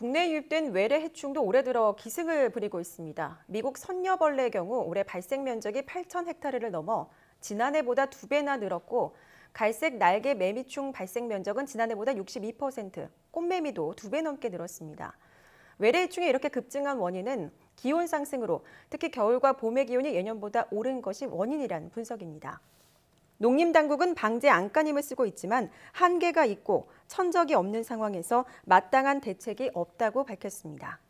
국내 유입된 외래 해충도 올해 들어 기승을 부리고 있습니다. 미국 선녀벌레의 경우 올해 발생 면적이 8천 헥타르를 넘어 지난해보다 두 배나 늘었고 갈색 날개 매미충 발생 면적은 지난해보다 62%, 꽃매미도 두 배 넘게 늘었습니다. 외래 해충이 이렇게 급증한 원인은 기온 상승으로 특히 겨울과 봄의 기온이 예년보다 오른 것이 원인이라는 분석입니다. 농림당국은 방제 안간힘을 쓰고 있지만 한계가 있고 천적이 없는 상황에서 마땅한 대책이 없다고 밝혔습니다.